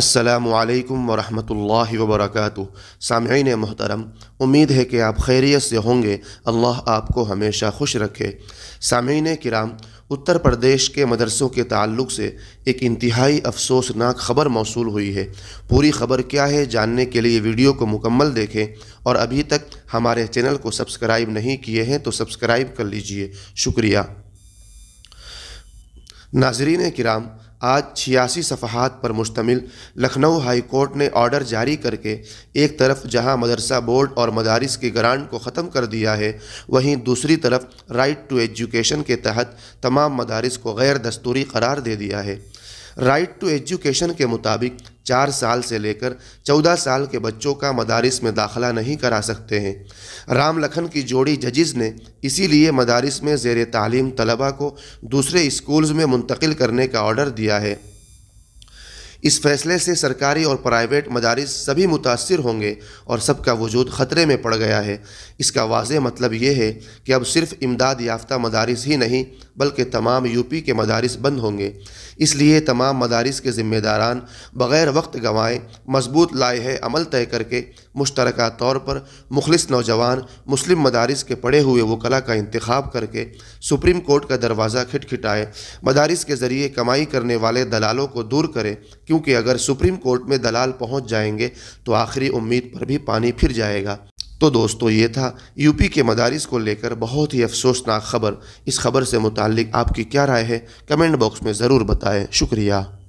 असलकम वरहमल वबरक सामीन मोहतरम उम्मीद है कि आप खैरियत से होंगे अल्लाह आपको हमेशा खुश रखे सामीन किराम उत्तर प्रदेश के मदरसों के ताल्लुक से एक इंतहाई अफसोसनाक खबर मौसू हुई है पूरी खबर क्या है जानने के लिए वीडियो को मुकम्मल देखें और अभी तक हमारे चैनल को सब्सक्राइब नहीं किए हैं तो सब्सक्राइब कर लीजिए शुक्रिया नाजरीन किराम आज छियासी सफहत पर मुश्तमिल लखनऊ हाई कोर्ट ने ऑर्डर जारी करके एक तरफ जहां मदरसा बोर्ड और मदारिस के ग्रांट को ख़त्म कर दिया है वहीं दूसरी तरफ राइट टू एजुकेशन के तहत तमाम मदारिस को गैर दस्तूरी करार दे दिया है राइट टू एजुकेशन के मुताबिक चार साल से लेकर चौदह साल के बच्चों का मदारिस में दाखला नहीं करा सकते हैं राम लखन की जोड़ी जजिस ने इसीलिए मदारिस में जेर तालीम तलबा को दूसरे स्कूल्स में मुंतकिल करने का ऑर्डर दिया है इस फैसले से सरकारी और प्राइवेट मदारस सभी मुतासर होंगे और सबका वजूद ख़तरे में पड़ गया है इसका वाज मतलब ये है कि अब सिर्फ इमदाद याफ्ता मदारस ही नहीं बल्कि तमाम यूपी के मदारस बंद होंगे इसलिए तमाम मदारस के ज़िम्मेदारान बग़ैर वक्त गंवाएँ मजबूत लाए अमल तय करके मुश्तर तौर पर मुखलस नौजवान मुस्लिम मदारस के पढ़े हुए वकला का इंतखब करके सुप्रीम कोर्ट का दरवाज़ा खिटखिटाए मदारस के ज़रिए कमाई करने वाले दलालों को दूर करें क्योंकि अगर सुप्रीम कोर्ट में दलाल पहुंच जाएंगे तो आखिरी उम्मीद पर भी पानी फिर जाएगा तो दोस्तों ये था यूपी के मदारिस को लेकर बहुत ही अफसोसनाक खबर इस खबर से मुतल आपकी क्या राय है कमेंट बॉक्स में ज़रूर बताएं शुक्रिया